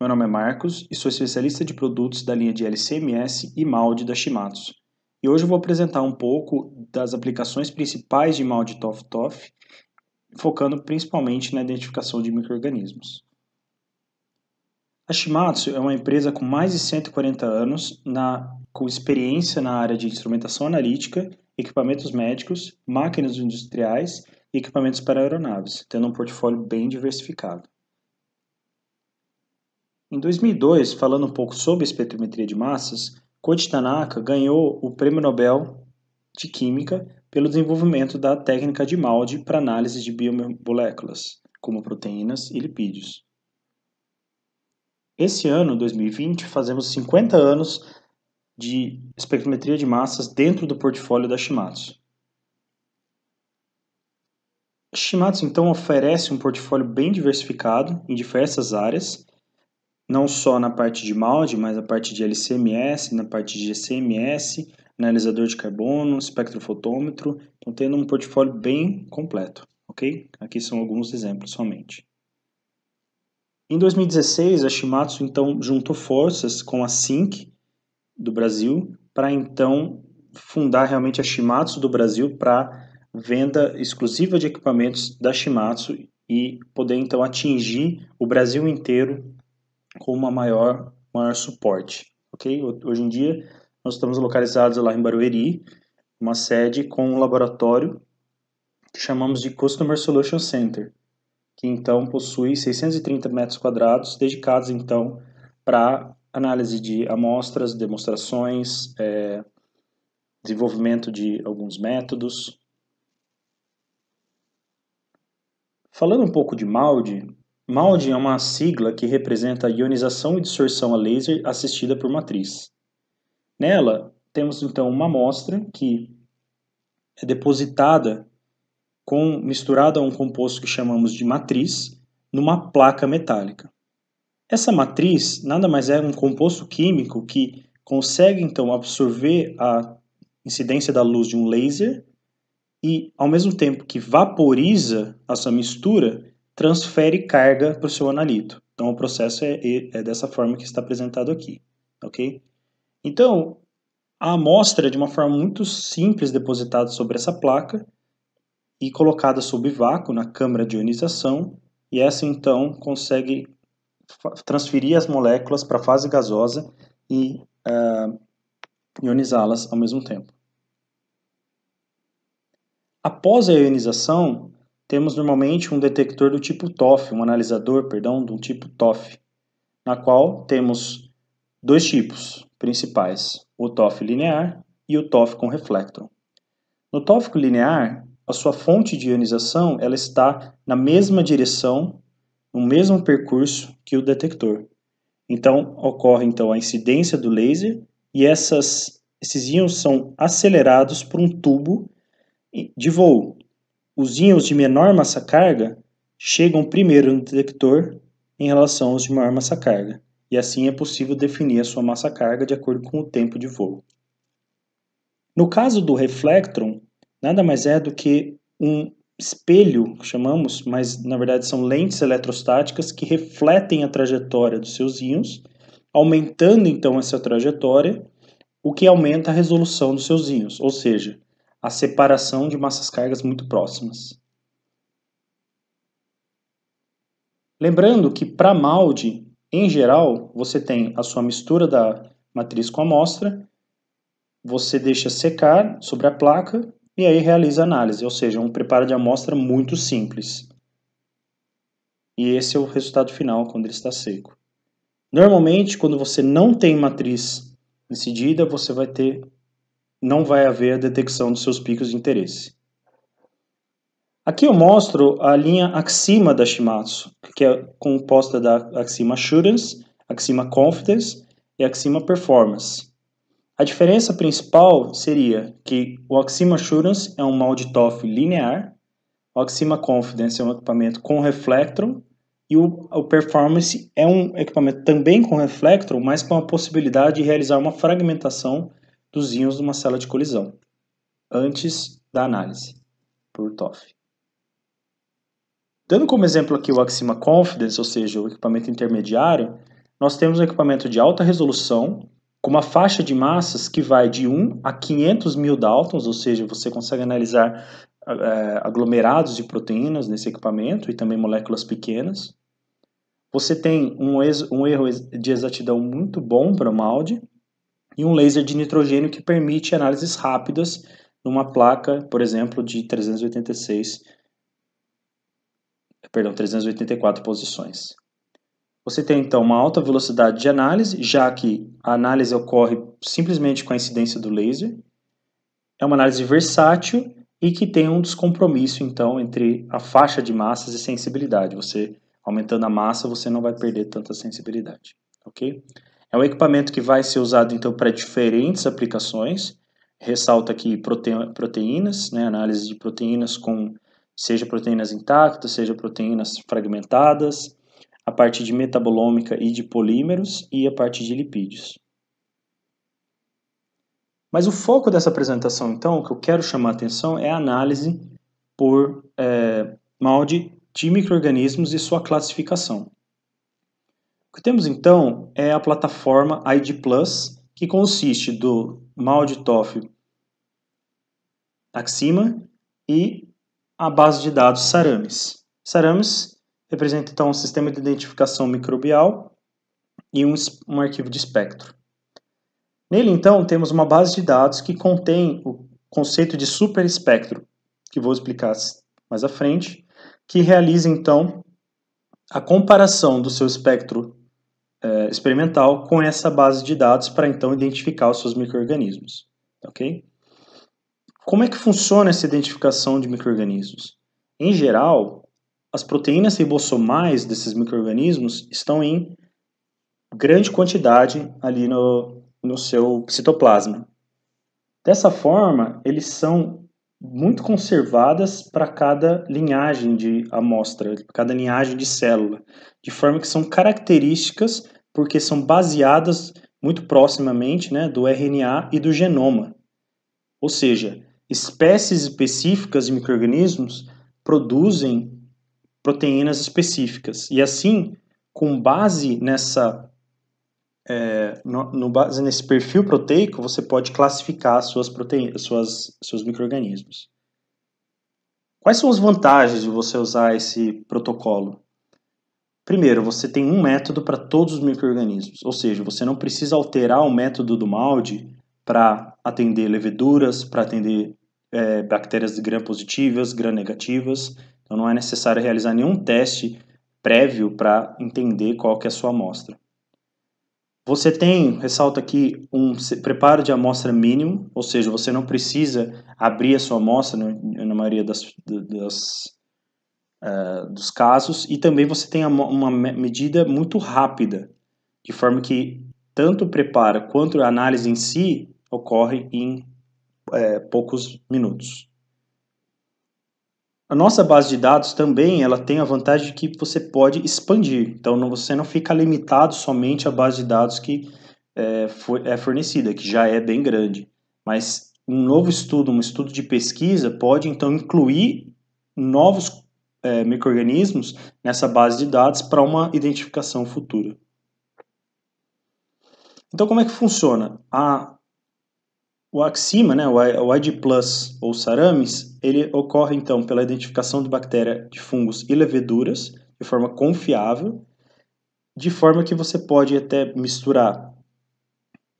Meu nome é Marcos e sou especialista de produtos da linha de LCMS e MALDI da Shimatsu. E hoje eu vou apresentar um pouco das aplicações principais de MALDI TOF TOF, focando principalmente na identificação de microrganismos. A Shimatsu é uma empresa com mais de 140 anos, na, com experiência na área de instrumentação analítica, equipamentos médicos, máquinas industriais e equipamentos para aeronaves, tendo um portfólio bem diversificado. Em 2002, falando um pouco sobre espectrometria de massas, Koji Tanaka ganhou o Prêmio Nobel de Química pelo desenvolvimento da técnica de Malde para análise de biomoléculas, como proteínas e lipídios. Esse ano, 2020, fazemos 50 anos de espectrometria de massas dentro do portfólio da Shimatsu. A Shimatsu então oferece um portfólio bem diversificado em diversas áreas não só na parte de MALDE, mas na parte de LCMS, na parte de GCMS, analisador de carbono, espectrofotômetro, então tendo um portfólio bem completo, ok? Aqui são alguns exemplos somente. Em 2016, a Shimatsu então juntou forças com a SYNC do Brasil para então fundar realmente a Shimatsu do Brasil para venda exclusiva de equipamentos da Shimatsu e poder então atingir o Brasil inteiro com uma maior, maior suporte. ok? Hoje em dia, nós estamos localizados lá em Barueri, uma sede com um laboratório que chamamos de Customer Solution Center, que então possui 630 metros quadrados dedicados então para análise de amostras, demonstrações, é, desenvolvimento de alguns métodos. Falando um pouco de MALDI, MALD é uma sigla que representa a ionização e dissorção a laser assistida por matriz. Nela, temos então uma amostra que é depositada com misturada a um composto que chamamos de matriz numa placa metálica. Essa matriz nada mais é um composto químico que consegue então absorver a incidência da luz de um laser e, ao mesmo tempo que vaporiza essa mistura, transfere carga para o seu analito. Então, o processo é, é, dessa forma que está apresentado aqui, ok? Então, a amostra, de uma forma muito simples, depositada sobre essa placa e colocada sob vácuo na câmara de ionização, e essa, então, consegue transferir as moléculas para a fase gasosa e uh, ionizá-las ao mesmo tempo. Após a ionização, temos normalmente um detector do tipo TOF, um analisador, perdão, do tipo TOF, na qual temos dois tipos principais, o TOF linear e o TOF com reflectron. No TOF linear, a sua fonte de ionização ela está na mesma direção, no mesmo percurso que o detector. Então, ocorre então a incidência do laser e essas, esses íons são acelerados por um tubo de voo, os íons de menor massa carga chegam primeiro no detector em relação aos de maior massa carga, e assim é possível definir a sua massa carga de acordo com o tempo de voo. No caso do reflectron, nada mais é do que um espelho, chamamos, mas na verdade são lentes eletrostáticas que refletem a trajetória dos seus íons, aumentando então essa trajetória, o que aumenta a resolução dos seus íons, ou seja, a separação de massas cargas muito próximas. Lembrando que para MALDE, em geral, você tem a sua mistura da matriz com a amostra, você deixa secar sobre a placa e aí realiza a análise, ou seja, um preparo de amostra muito simples. E esse é o resultado final quando ele está seco. Normalmente, quando você não tem matriz decidida, você vai ter não vai haver a detecção dos seus picos de interesse. Aqui eu mostro a linha Axima da Shimatsu, que é composta da Axima Assurance, Axima Confidence e Axima Performance. A diferença principal seria que o Axima Assurance é um molde TOF linear, o Axima Confidence é um equipamento com reflectron e o, o, Performance é um equipamento também com reflectron, mas com a possibilidade de realizar uma fragmentação dos íons de uma célula de colisão, antes da análise, por TOF. Dando como exemplo aqui o Axima Confidence, ou seja, o equipamento intermediário, nós temos um equipamento de alta resolução, com uma faixa de massas que vai de 1 a 500 mil Daltons, ou seja, você consegue analisar é, aglomerados de proteínas nesse equipamento e também moléculas pequenas. Você tem um, um erro de exatidão muito bom para o MALDI, e um laser de nitrogênio que permite análises rápidas numa placa, por exemplo, de 386, perdão, 384 posições. Você tem então uma alta velocidade de análise, já que a análise ocorre simplesmente com a incidência do laser. É uma análise versátil e que tem um descompromisso então entre a faixa de massas e sensibilidade. Você aumentando a massa, você não vai perder tanta sensibilidade, ok? É um equipamento que vai ser usado então para diferentes aplicações. Ressalta aqui proteínas, né, análise de proteínas com seja proteínas intactas, seja proteínas fragmentadas, a parte de metabolômica e de polímeros e a parte de lipídios. Mas o foco dessa apresentação, então, que eu quero chamar a atenção é a análise por é, molde de microorganismos e sua classificação que temos então é a plataforma ID Plus, que consiste do MALDI TOF Axima e a base de dados Saramis. Saramis representa então um sistema de identificação microbial e um, um arquivo de espectro. Nele então temos uma base de dados que contém o conceito de superespectro, que vou explicar mais à frente, que realiza então a comparação do seu espectro é, experimental com essa base de dados para então identificar os seus microrganismos, ok? Como é que funciona essa identificação de microrganismos? Em geral, as proteínas ribossomais desses microrganismos estão em grande quantidade ali no, no seu citoplasma. Dessa forma, eles são muito conservadas para cada linhagem de amostra, para cada linhagem de célula, de forma que são características porque são baseadas muito proximamente né, do RNA e do genoma. Ou seja, espécies específicas de microrganismos produzem proteínas específicas e assim, com base nessa é, no, no, base nesse perfil proteico, você pode classificar suas proteínas, suas, seus micro-organismos. Quais são as vantagens de você usar esse protocolo? Primeiro, você tem um método para todos os micro-organismos, ou seja, você não precisa alterar o método do MALDI para atender leveduras, para atender é, bactérias gram-positivas, gram-negativas, então não é necessário realizar nenhum teste prévio para entender qual que é a sua amostra. Você tem, ressalta aqui, um preparo de amostra mínimo, ou seja, você não precisa abrir a sua amostra na, né, na maioria das, das uh, dos casos, e também você tem uma medida muito rápida, de forma que tanto o preparo quanto a análise em si ocorre em é, poucos minutos. A nossa base de dados também ela tem a vantagem de que você pode expandir, então não, você não fica limitado somente à base de dados que é, for, é fornecida, que já é bem grande. Mas um novo estudo, um estudo de pesquisa, pode então incluir novos é, micro-organismos nessa base de dados para uma identificação futura. Então, como é que funciona? A o axima, né, o ID+, ou sarames, ele ocorre, então, pela identificação de bactéria de fungos e leveduras de forma confiável, de forma que você pode até misturar,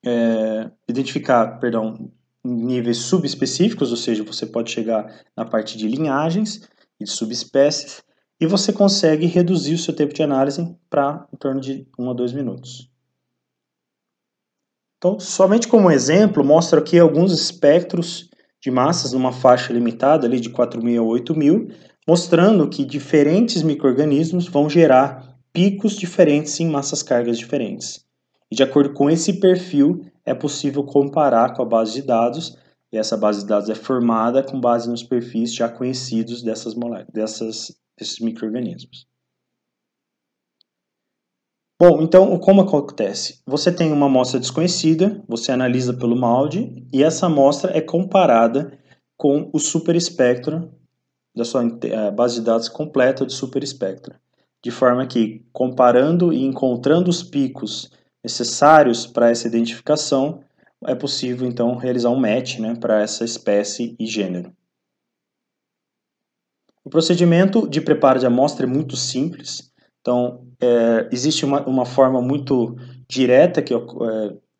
é, identificar, perdão, níveis subespecíficos, ou seja, você pode chegar na parte de linhagens e de subespécies, e você consegue reduzir o seu tempo de análise para em torno de 1 a 2 minutos. Então, somente como exemplo, mostro aqui alguns espectros de massas numa faixa limitada ali de 4.000 a 8.000, mostrando que diferentes microrganismos vão gerar picos diferentes em massas cargas diferentes. E de acordo com esse perfil, é possível comparar com a base de dados, e essa base de dados é formada com base nos perfis já conhecidos dessas, dessas desses microrganismos. Bom, então como acontece? Você tem uma amostra desconhecida, você analisa pelo MALDI e essa amostra é comparada com o superespectro da sua eh, base de dados completa de superespectro, de forma que comparando e encontrando os picos necessários para essa identificação, é possível então realizar um match né, para essa espécie e gênero. O procedimento de preparo de amostra é muito simples. Então, é, existe uma, uma forma muito direta que é,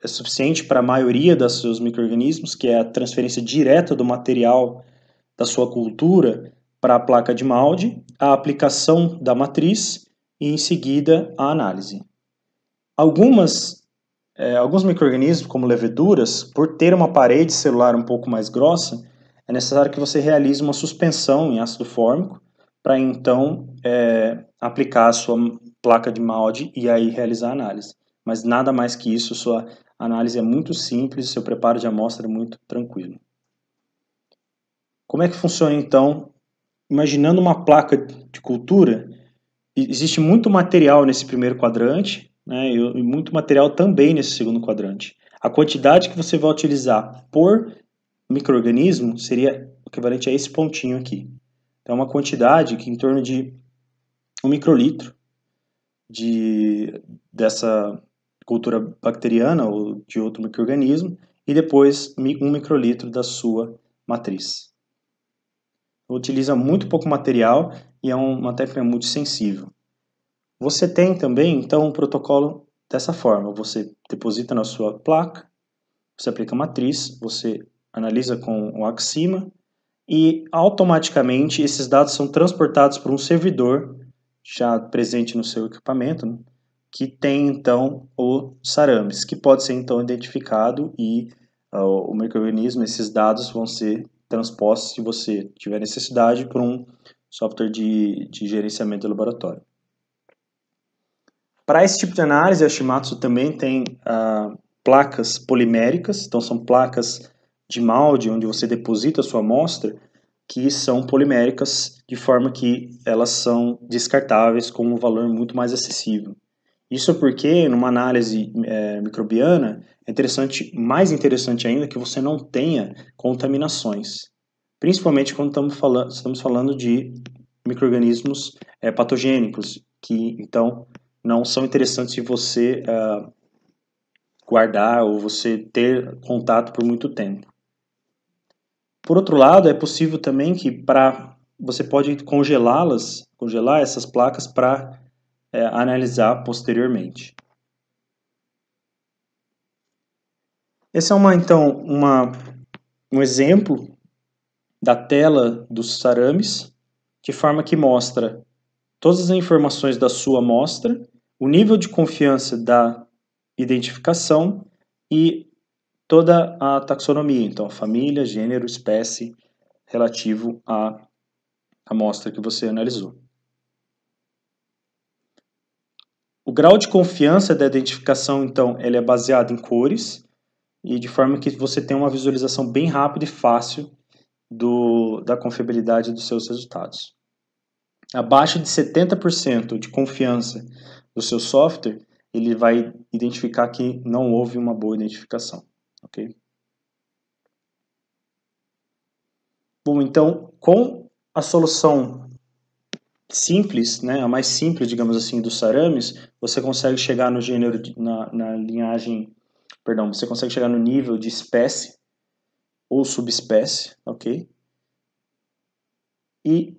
é suficiente para a maioria dos seus micro-organismos, que é a transferência direta do material da sua cultura para a placa de molde, a aplicação da matriz e, em seguida, a análise. Algumas, é, alguns micro-organismos, como leveduras, por ter uma parede celular um pouco mais grossa, é necessário que você realize uma suspensão em ácido fórmico para então é, aplicar a sua placa de molde e aí realizar a análise. Mas nada mais que isso, sua análise é muito simples, seu preparo de amostra é muito tranquilo. Como é que funciona então? Imaginando uma placa de cultura, existe muito material nesse primeiro quadrante né, e muito material também nesse segundo quadrante. A quantidade que você vai utilizar por microorganismo seria equivalente a esse pontinho aqui. Então, é uma quantidade que em torno de um microlitro de, dessa cultura bacteriana ou de outro microorganismo e depois um microlitro da sua matriz. Utiliza muito pouco material e é uma técnica muito sensível. Você tem também, então, um protocolo dessa forma. Você deposita na sua placa, você aplica a matriz, você analisa com o Axima e automaticamente esses dados são transportados para um servidor já presente no seu equipamento, né? que tem então o sarampes, que pode ser então identificado e uh, o microorganismo, esses dados vão ser transpostos se você tiver necessidade para um software de, de gerenciamento do laboratório. Para esse tipo de análise, a Shimatsu também tem uh, placas poliméricas, então são placas de molde onde você deposita a sua amostra que são poliméricas, de forma que elas são descartáveis com um valor muito mais acessível. Isso porque, numa análise é, microbiana, é interessante, mais interessante ainda que você não tenha contaminações, principalmente quando estamos falando, estamos falando de microrganismos é, patogênicos, que então não são interessantes se você é, guardar ou você ter contato por muito tempo. Por outro lado, é possível também que para você pode congelá-las, congelar essas placas para é, analisar posteriormente. Esse é uma então uma, um exemplo da tela dos sarames, de forma que mostra todas as informações da sua amostra, o nível de confiança da identificação e toda a taxonomia, então família, gênero, espécie, relativo à amostra que você analisou. O grau de confiança da identificação, então, ele é baseado em cores e de forma que você tem uma visualização bem rápida e fácil do, da confiabilidade dos seus resultados. Abaixo de 70% de confiança do seu software, ele vai identificar que não houve uma boa identificação. Ok? Bom, então, com a solução simples, né, a mais simples, digamos assim, dos sarames, você consegue chegar no gênero, de, na, na linhagem, perdão, você consegue chegar no nível de espécie ou subespécie, ok? E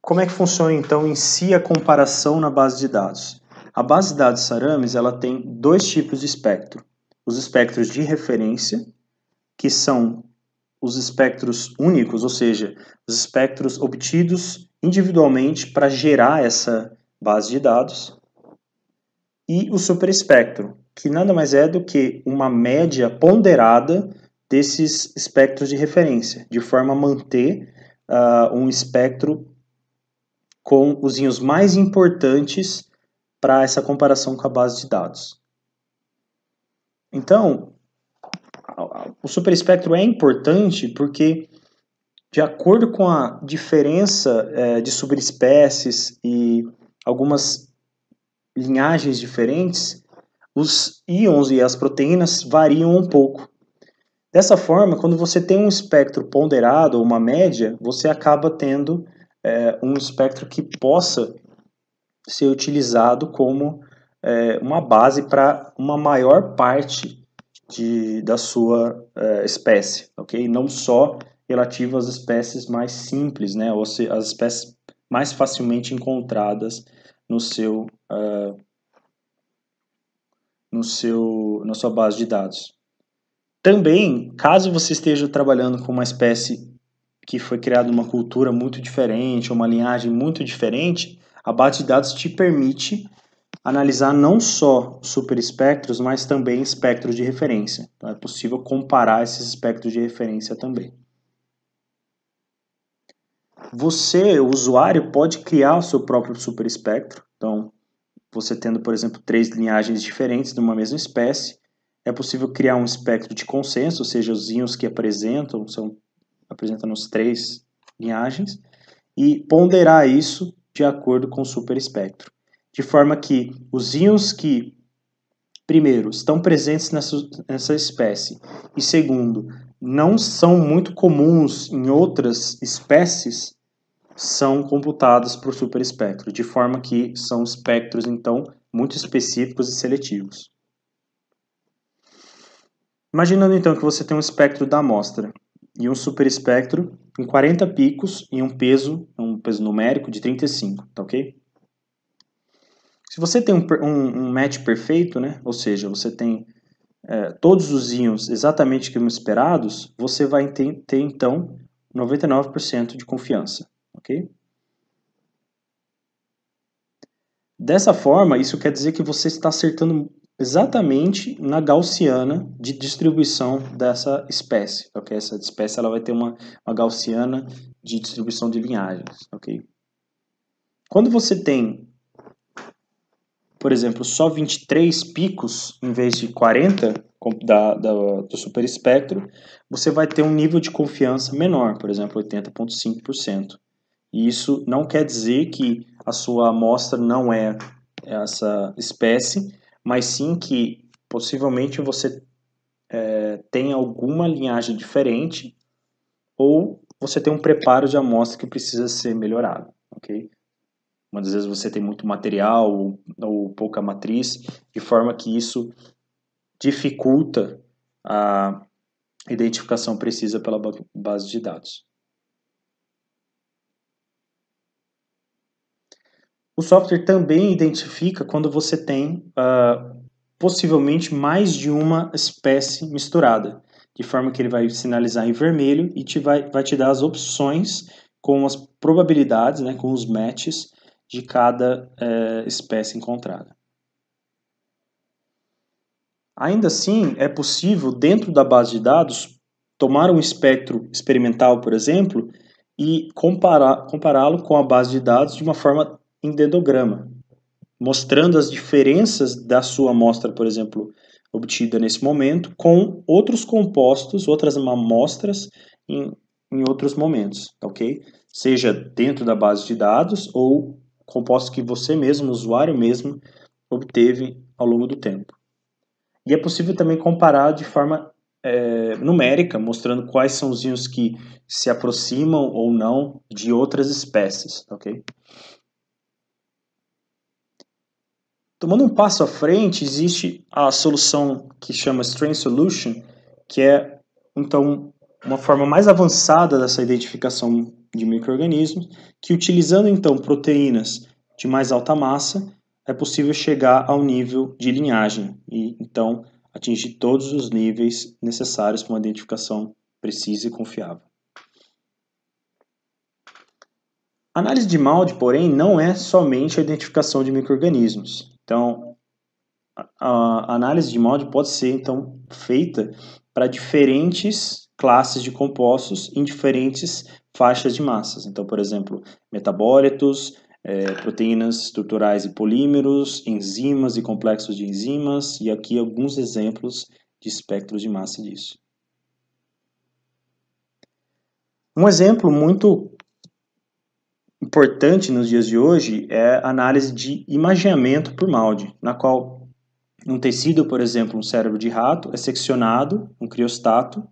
como é que funciona então em si a comparação na base de dados? A base de dados Sarames ela tem dois tipos de espectro os espectros de referência, que são os espectros únicos, ou seja, os espectros obtidos individualmente para gerar essa base de dados, e o superespectro, que nada mais é do que uma média ponderada desses espectros de referência, de forma a manter uh, um espectro com os mais importantes para essa comparação com a base de dados. Então, o superespectro é importante porque, de acordo com a diferença é, de subespécies e algumas linhagens diferentes, os íons e as proteínas variam um pouco. Dessa forma, quando você tem um espectro ponderado ou uma média, você acaba tendo é, um espectro que possa ser utilizado como é, uma base para uma maior parte de, da sua é, espécie, ok? Não só relativo às espécies mais simples, né? Ou se, as espécies mais facilmente encontradas no seu, uh, no seu, na sua base de dados. Também, caso você esteja trabalhando com uma espécie que foi criada uma cultura muito diferente, uma linhagem muito diferente, a base de dados te permite analisar não só superespectros, mas também espectros de referência. Então, é possível comparar esses espectros de referência também. Você, o usuário, pode criar o seu próprio superespectro. Então, você tendo, por exemplo, três linhagens diferentes de uma mesma espécie, é possível criar um espectro de consenso, ou seja, os íons que apresentam, são apresentando as três linhagens, e ponderar isso de acordo com o superespectro de forma que os íons que, primeiro, estão presentes nessa, nessa espécie e, segundo, não são muito comuns em outras espécies, são computados por superespectro, de forma que são espectros, então, muito específicos e seletivos. Imaginando, então, que você tem um espectro da amostra e um superespectro com 40 picos e um peso, um peso numérico de 35, tá ok? Se você tem um, um, um match perfeito, né, ou seja, você tem é, todos os íons exatamente como esperados, você vai ter, ter então 99% de confiança, ok? Dessa forma, isso quer dizer que você está acertando exatamente na gaussiana de distribuição dessa espécie, ok? Essa espécie ela vai ter uma, uma gaussiana de distribuição de linhagens, ok? Quando você tem por exemplo, só 23 picos em vez de 40 da, da, do super espectro, você vai ter um nível de confiança menor, por exemplo, 80,5%. E isso não quer dizer que a sua amostra não é essa espécie, mas sim que possivelmente você é, tem alguma linhagem diferente ou você tem um preparo de amostra que precisa ser melhorado, ok? Muitas vezes você tem muito material ou, ou pouca matriz, de forma que isso dificulta a identificação precisa pela base de dados. O software também identifica quando você tem uh, possivelmente mais de uma espécie misturada, de forma que ele vai sinalizar em vermelho e te vai, vai te dar as opções com as probabilidades, né, com os matches de cada é, espécie encontrada. Ainda assim, é possível, dentro da base de dados, tomar um espectro experimental, por exemplo, e compará-lo com a base de dados de uma forma em dedograma, mostrando as diferenças da sua amostra, por exemplo, obtida nesse momento, com outros compostos, outras amostras em, em outros momentos, ok? Seja dentro da base de dados ou compostos que você mesmo, usuário mesmo, obteve ao longo do tempo. E é possível também comparar de forma é, numérica, mostrando quais são os íons que se aproximam ou não de outras espécies, ok? Tomando um passo à frente, existe a solução que chama Strain Solution, que é então uma forma mais avançada dessa identificação de microorganismos, que utilizando então proteínas de mais alta massa, é possível chegar ao nível de linhagem e então atingir todos os níveis necessários para uma identificação precisa e confiável. A análise de MALDI, porém, não é somente a identificação de microorganismos. Então, a análise de MALDI pode ser então feita para diferentes classes de compostos em diferentes faixas de massas. Então, por exemplo, metabólitos, é, proteínas estruturais e polímeros, enzimas e complexos de enzimas, e aqui alguns exemplos de espectros de massa disso. Um exemplo muito importante nos dias de hoje é a análise de imageamento por MALDI, na qual um tecido, por exemplo, um cérebro de rato, é seccionado, um criostato,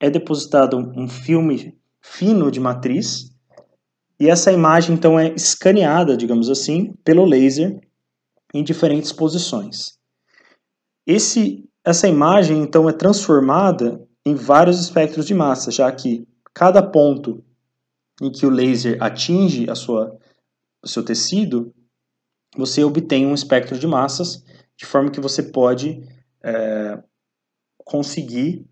é depositado um filme fino de matriz e essa imagem então é escaneada, digamos assim, pelo laser em diferentes posições. Esse, essa imagem então é transformada em vários espectros de massa, já que cada ponto em que o laser atinge a sua, o seu tecido, você obtém um espectro de massas, de forma que você pode é, conseguir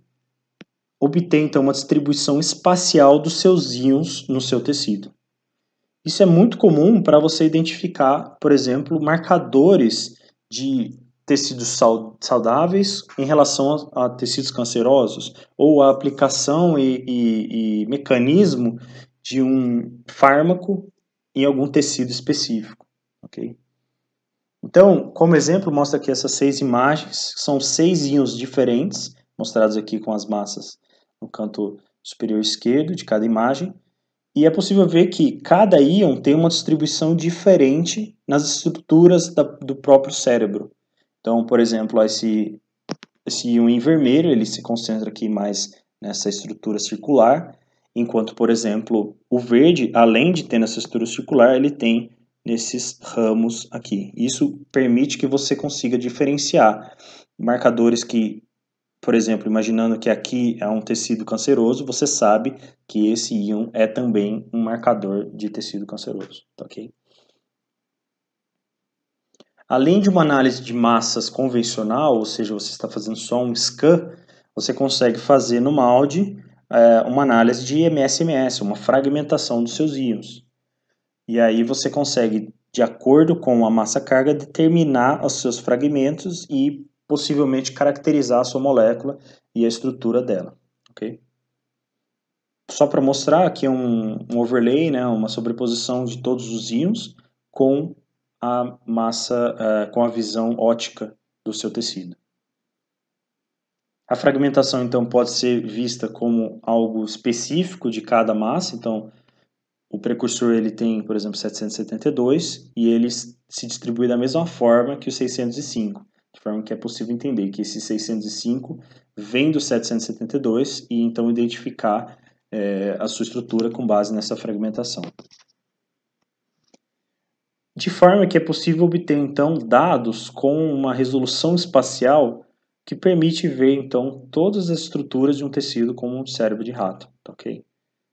obtém então uma distribuição espacial dos seus íons no seu tecido. Isso é muito comum para você identificar, por exemplo, marcadores de tecidos saudáveis em relação a, tecidos cancerosos, ou a aplicação e, e, e mecanismo de um fármaco em algum tecido específico. Okay? Então, como exemplo, mostra aqui essas seis imagens, são seis íons diferentes, mostrados aqui com as massas no canto superior esquerdo de cada imagem, e é possível ver que cada íon tem uma distribuição diferente nas estruturas da, do próprio cérebro. Então, por exemplo, esse, esse íon em vermelho ele se concentra aqui mais nessa estrutura circular, enquanto, por exemplo, o verde, além de ter nessa estrutura circular, ele tem nesses ramos aqui. Isso permite que você consiga diferenciar marcadores que por exemplo, imaginando que aqui é um tecido canceroso, você sabe que esse íon é também um marcador de tecido canceroso, tá ok? Além de uma análise de massas convencional, ou seja, você está fazendo só um scan, você consegue fazer no MALDI é, eh, uma análise de MSMS, uma fragmentação dos seus íons. E aí você consegue, de acordo com a massa carga, determinar os seus fragmentos e possivelmente caracterizar a sua molécula e a estrutura dela. Okay? Só para mostrar aqui é um, um overlay, né, uma sobreposição de todos os íons com a massa, uh, com a visão ótica do seu tecido. A fragmentação, então, pode ser vista como algo específico de cada massa. Então, o precursor ele tem, por exemplo, 772 e ele se distribui da mesma forma que o 605 de forma que é possível entender que esse 605 vem do 772 e então identificar é, a sua estrutura com base nessa fragmentação. De forma que é possível obter então dados com uma resolução espacial que permite ver então todas as estruturas de um tecido como um cérebro de rato, tá ok?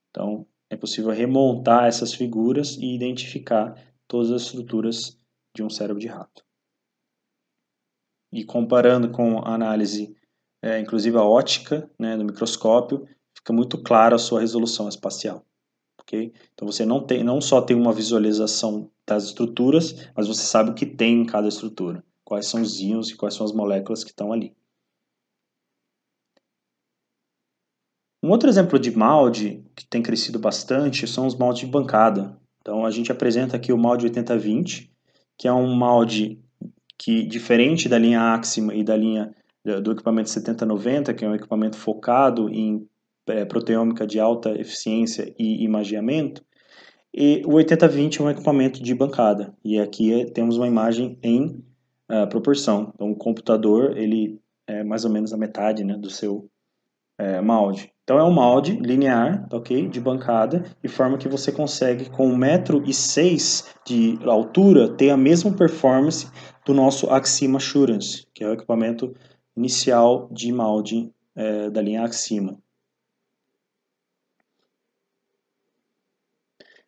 Então é possível remontar essas figuras e identificar todas as estruturas de um cérebro de rato e comparando com a análise, é, inclusive a ótica né, do microscópio, fica muito clara a sua resolução espacial. Okay? Então você não, tem, não só tem uma visualização das estruturas, mas você sabe o que tem em cada estrutura, quais são os íons e quais são as moléculas que estão ali. Um outro exemplo de molde que tem crescido bastante são os moldes de bancada. Então a gente apresenta aqui o molde 8020, que é um molde que, diferente da linha Axima e da linha eh, do equipamento 7090, que é um equipamento focado em é, proteômica de alta eficiência e imageamento, e o 8020 é um equipamento de bancada. E aqui é, temos uma imagem em uh, proporção. Então, o computador, ele é mais ou menos a metade né, do seu é, molde. Então é um molde linear, tá ok? De bancada, de forma que você consegue com 1,6m de altura ter a mesma performance do nosso Axima Assurance, que é o equipamento inicial de molde é, da linha Axima.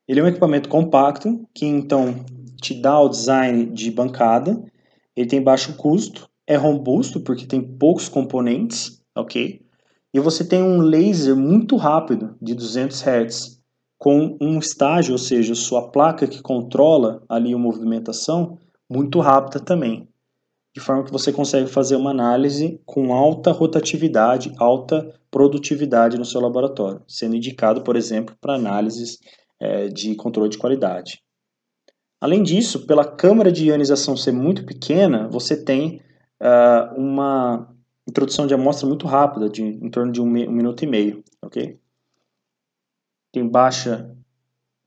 Ele é um equipamento compacto, que então te dá o design de bancada, ele tem baixo custo, é robusto porque tem poucos componentes, tá ok? e você tem um laser muito rápido de 200 Hz com um estágio, ou seja, sua placa que controla ali a movimentação, muito rápida também. De forma que você consegue fazer uma análise com alta rotatividade, alta produtividade no seu laboratório, sendo indicado, por exemplo, para análises é, de controle de qualidade. Além disso, pela câmara de ionização ser muito pequena, você tem uh, uma introdução de amostra muito rápida, de em torno de um, um minuto e meio, ok? Tem baixa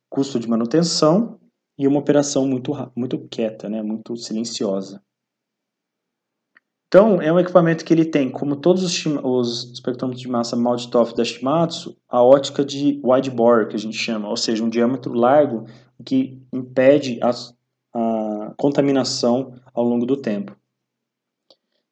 custo de manutenção e uma operação muito, muito quieta, né? muito silenciosa. Então, é um equipamento que ele tem, como todos os, os espectrômetros de massa Malditoff da Shimatsu, a ótica de wide bore, que a gente chama, ou seja, um diâmetro largo que impede a, a contaminação ao longo do tempo.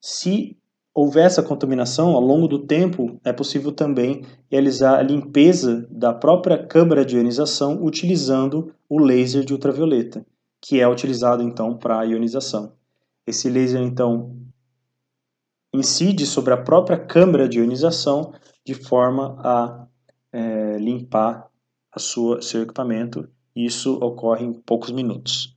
Se houver essa contaminação, ao longo do tempo é possível também realizar a limpeza da própria câmara de ionização utilizando o laser de ultravioleta, que é utilizado então para a ionização. Esse laser então incide sobre a própria câmara de ionização de forma a é, limpar a sua, seu equipamento. Isso ocorre em poucos minutos.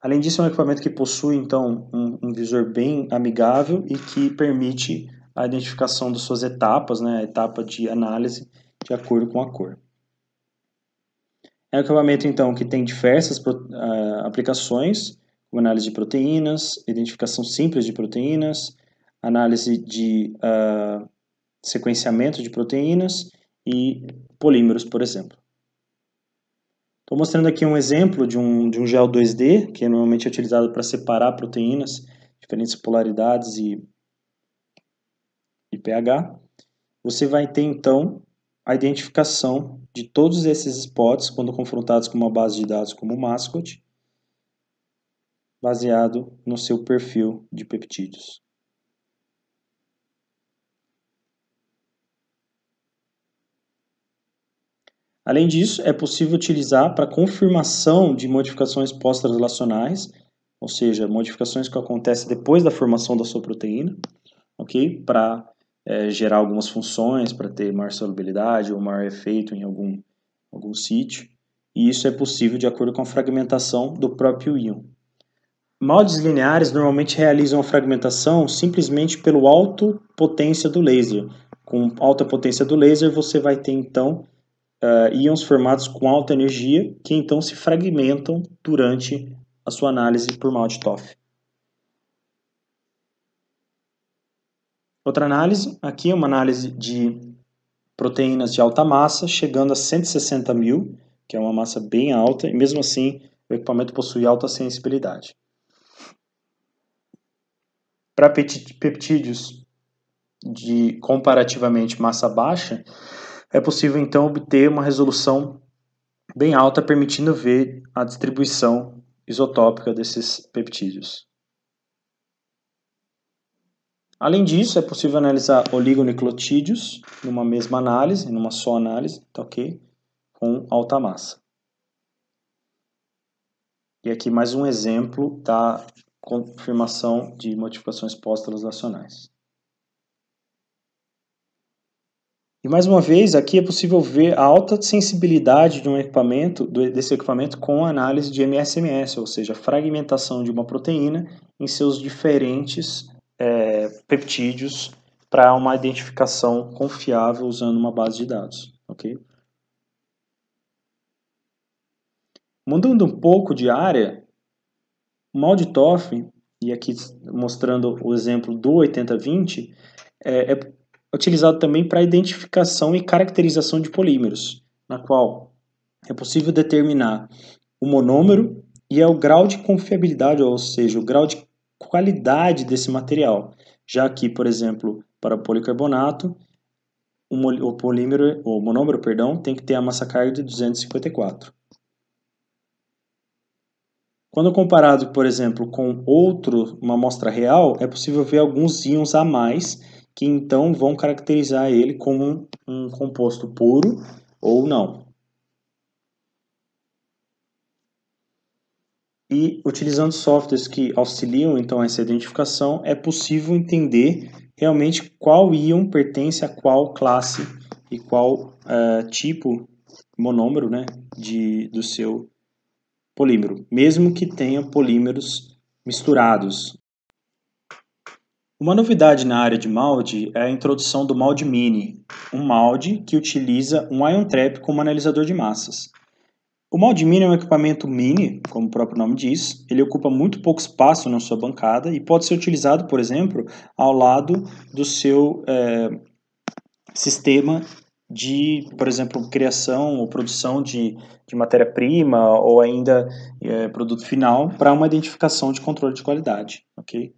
Além disso, é um equipamento que possui, então, um, um visor bem amigável e que permite a identificação das suas etapas, né, a etapa de análise, de acordo com a cor. É um equipamento, então, que tem diversas uh, aplicações, como análise de proteínas, identificação simples de proteínas, análise de uh, sequenciamento de proteínas e polímeros, por exemplo. Estou mostrando aqui um exemplo de um, de um gel 2D, que normalmente é utilizado para separar proteínas, diferentes polaridades e, e pH. Você vai ter, então, a identificação de todos esses spots quando confrontados com uma base de dados como o Mascot, baseado no seu perfil de peptídeos. Além disso, é possível utilizar para confirmação de modificações pós-translacionais, ou seja, modificações que acontecem depois da formação da sua proteína, ok? Para é, gerar algumas funções, para ter maior solubilidade ou maior efeito em algum, algum sítio. E isso é possível de acordo com a fragmentação do próprio íon. Moldes lineares normalmente realizam a fragmentação simplesmente pelo alto potência do laser. Com alta potência do laser, você vai ter então uh, eh, íons formados com alta energia, que então se fragmentam durante a sua análise por Maltitoff. Outra análise, aqui é uma análise de proteínas de alta massa, chegando a 160 mil, que é uma massa bem alta, e mesmo assim o equipamento possui alta sensibilidade. Para peptídeos de comparativamente massa baixa, é possível então obter uma resolução bem alta, permitindo ver a distribuição isotópica desses peptídeos. Além disso, é possível analisar oligonucleotídeos numa mesma análise, numa só análise, tá ok? Com alta massa. E aqui mais um exemplo da confirmação de modificações pós-translacionais. mais uma vez, aqui é possível ver a alta sensibilidade de um equipamento, desse equipamento com análise de MSMS, ou seja, fragmentação de uma proteína em seus diferentes é, peptídeos para uma identificação confiável usando uma base de dados. Okay? Mudando um pouco de área, o Malditoff, e aqui mostrando o exemplo do 80-20, é, é utilizado também para identificação e caracterização de polímeros, na qual é possível determinar o monômero e é o grau de confiabilidade, ou seja, o grau de qualidade desse material, já que, por exemplo, para policarbonato, o polímero, o monômero, perdão, tem que ter a massa carga de 254. Quando comparado, por exemplo, com outro, uma amostra real, é possível ver alguns íons a mais que então vão caracterizar ele como um composto puro ou não. E utilizando softwares que auxiliam então essa identificação, é possível entender realmente qual íon pertence a qual classe e qual uh, tipo monômero né, de, do seu polímero, mesmo que tenha polímeros misturados, uma novidade na área de MALDI é a introdução do MALDI Mini, um MALDI que utiliza um ion trap como analisador de massas. O MALDI Mini é um equipamento mini, como o próprio nome diz, ele ocupa muito pouco espaço na sua bancada e pode ser utilizado, por exemplo, ao lado do seu é, sistema de, por exemplo, criação ou produção de, de matéria-prima ou ainda é, produto final para uma identificação de controle de qualidade, ok?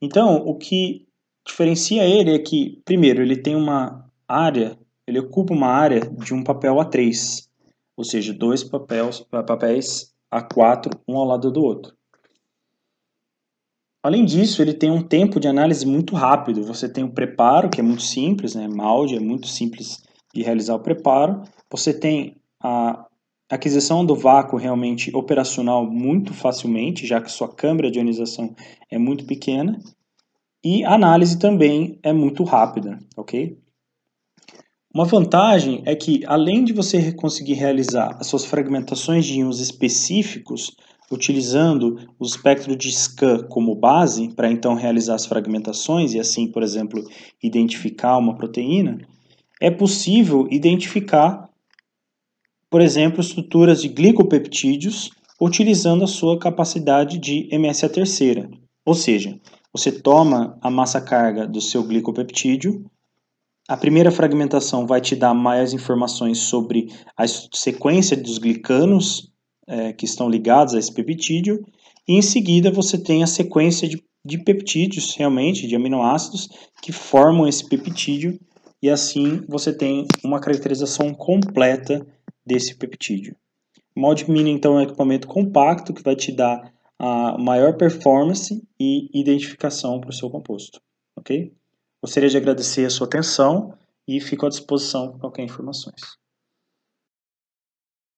Então, o que diferencia ele é que, primeiro, ele tem uma área, ele ocupa uma área de um papel A3, ou seja, dois papéis, papéis A4, um ao lado do outro. Além disso, ele tem um tempo de análise muito rápido. Você tem o preparo, que é muito simples, né? Malde é muito simples de realizar o preparo. Você tem a aquisição do vácuo realmente operacional muito facilmente, já que sua câmara de ionização é muito pequena, e a análise também é muito rápida, ok? Uma vantagem é que, além de você conseguir realizar as suas fragmentações de íons específicos, utilizando o espectro de SCAN como base, para então realizar as fragmentações e assim, por exemplo, identificar uma proteína, é possível identificar por exemplo, estruturas de glicopeptídeos, utilizando a sua capacidade de MSA terceira. Ou seja, você toma a massa carga do seu glicopeptídeo, a primeira fragmentação vai te dar mais informações sobre a sequência dos glicanos é, que estão ligados a esse peptídeo, e em seguida você tem a sequência de, de peptídeos, realmente, de aminoácidos, que formam esse peptídeo, e assim você tem uma caracterização completa desse peptídeo. Mod Mini, então, é um equipamento compacto que vai te dar a maior performance e identificação para o seu composto, ok? Gostaria de agradecer a sua atenção e fico à disposição para qualquer informações.